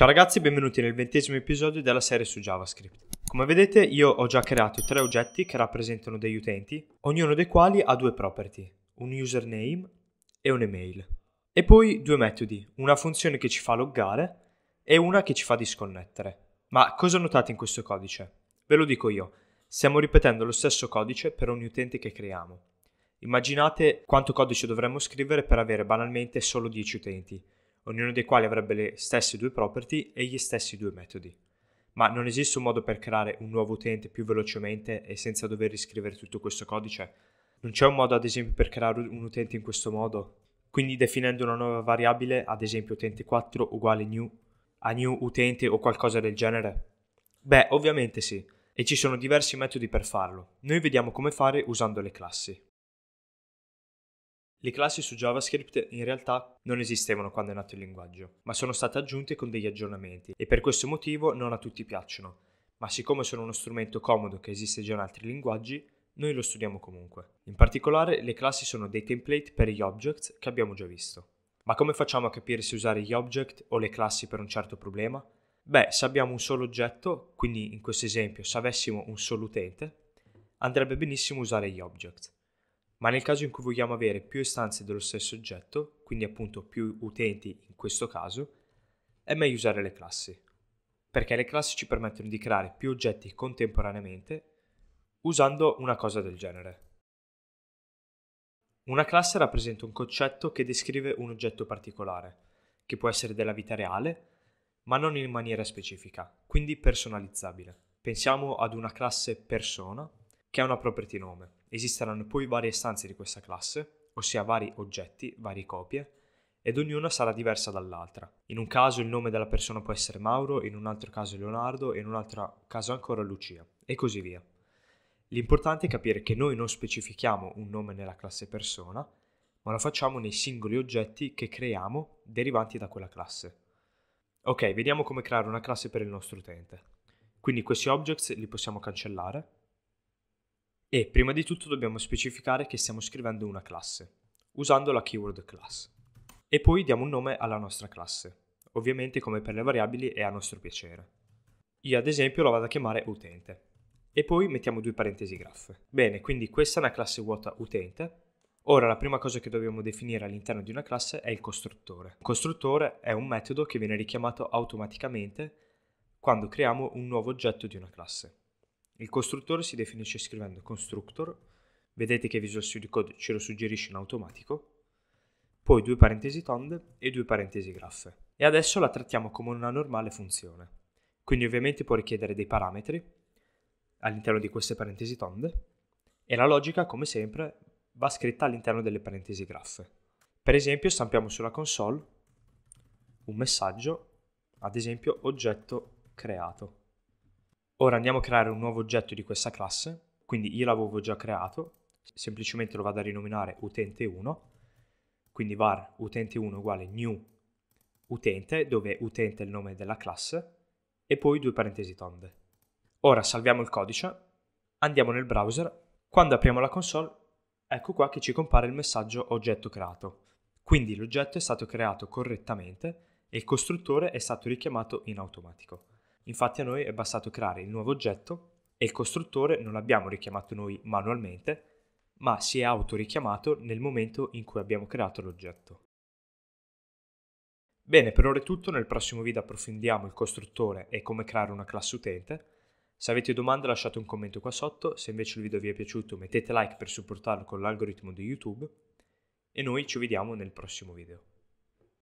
Ciao ragazzi benvenuti nel ventesimo episodio della serie su JavaScript. Come vedete io ho già creato tre oggetti che rappresentano degli utenti, ognuno dei quali ha due property, un username e un'email. E poi due metodi, una funzione che ci fa loggare e una che ci fa disconnettere. Ma cosa notate in questo codice? Ve lo dico io, stiamo ripetendo lo stesso codice per ogni utente che creiamo. Immaginate quanto codice dovremmo scrivere per avere banalmente solo 10 utenti ognuno dei quali avrebbe le stesse due property e gli stessi due metodi. Ma non esiste un modo per creare un nuovo utente più velocemente e senza dover riscrivere tutto questo codice? Non c'è un modo, ad esempio, per creare un utente in questo modo? Quindi definendo una nuova variabile, ad esempio utente 4 uguale new, a new utente o qualcosa del genere? Beh, ovviamente sì, e ci sono diversi metodi per farlo. Noi vediamo come fare usando le classi. Le classi su JavaScript in realtà non esistevano quando è nato il linguaggio, ma sono state aggiunte con degli aggiornamenti e per questo motivo non a tutti piacciono, ma siccome sono uno strumento comodo che esiste già in altri linguaggi, noi lo studiamo comunque. In particolare le classi sono dei template per gli object che abbiamo già visto. Ma come facciamo a capire se usare gli object o le classi per un certo problema? Beh, se abbiamo un solo oggetto, quindi in questo esempio se avessimo un solo utente, andrebbe benissimo usare gli object ma nel caso in cui vogliamo avere più istanze dello stesso oggetto, quindi appunto più utenti in questo caso, è meglio usare le classi, perché le classi ci permettono di creare più oggetti contemporaneamente usando una cosa del genere. Una classe rappresenta un concetto che descrive un oggetto particolare, che può essere della vita reale, ma non in maniera specifica, quindi personalizzabile. Pensiamo ad una classe persona che ha una property nome, Esisteranno poi varie stanze di questa classe, ossia vari oggetti, varie copie, ed ognuna sarà diversa dall'altra. In un caso il nome della persona può essere Mauro, in un altro caso Leonardo, in un altro caso ancora Lucia, e così via. L'importante è capire che noi non specifichiamo un nome nella classe persona, ma lo facciamo nei singoli oggetti che creiamo derivanti da quella classe. Ok, vediamo come creare una classe per il nostro utente. Quindi questi objects li possiamo cancellare e prima di tutto dobbiamo specificare che stiamo scrivendo una classe, usando la keyword class. E poi diamo un nome alla nostra classe. Ovviamente come per le variabili è a nostro piacere. Io ad esempio la vado a chiamare utente. E poi mettiamo due parentesi graph. Bene, quindi questa è una classe vuota utente Ora la prima cosa che dobbiamo definire all'interno di una classe è il costruttore. Il costruttore è un metodo che viene richiamato automaticamente quando creiamo un nuovo oggetto di una classe. Il costruttore si definisce scrivendo constructor, vedete che Visual Studio Code ce lo suggerisce in automatico, poi due parentesi tonde e due parentesi graffe. E adesso la trattiamo come una normale funzione. Quindi ovviamente può richiedere dei parametri all'interno di queste parentesi tonde e la logica, come sempre, va scritta all'interno delle parentesi graffe. Per esempio stampiamo sulla console un messaggio, ad esempio oggetto creato. Ora andiamo a creare un nuovo oggetto di questa classe, quindi io l'avevo già creato, semplicemente lo vado a rinominare utente1, quindi var utente1 uguale new utente, dove utente è il nome della classe, e poi due parentesi tonde. Ora salviamo il codice, andiamo nel browser, quando apriamo la console, ecco qua che ci compare il messaggio oggetto creato. Quindi l'oggetto è stato creato correttamente e il costruttore è stato richiamato in automatico. Infatti a noi è bastato creare il nuovo oggetto e il costruttore non l'abbiamo richiamato noi manualmente, ma si è autorichiamato nel momento in cui abbiamo creato l'oggetto. Bene, per ora è tutto, nel prossimo video approfondiamo il costruttore e come creare una classe utente. Se avete domande lasciate un commento qua sotto, se invece il video vi è piaciuto mettete like per supportarlo con l'algoritmo di YouTube e noi ci vediamo nel prossimo video.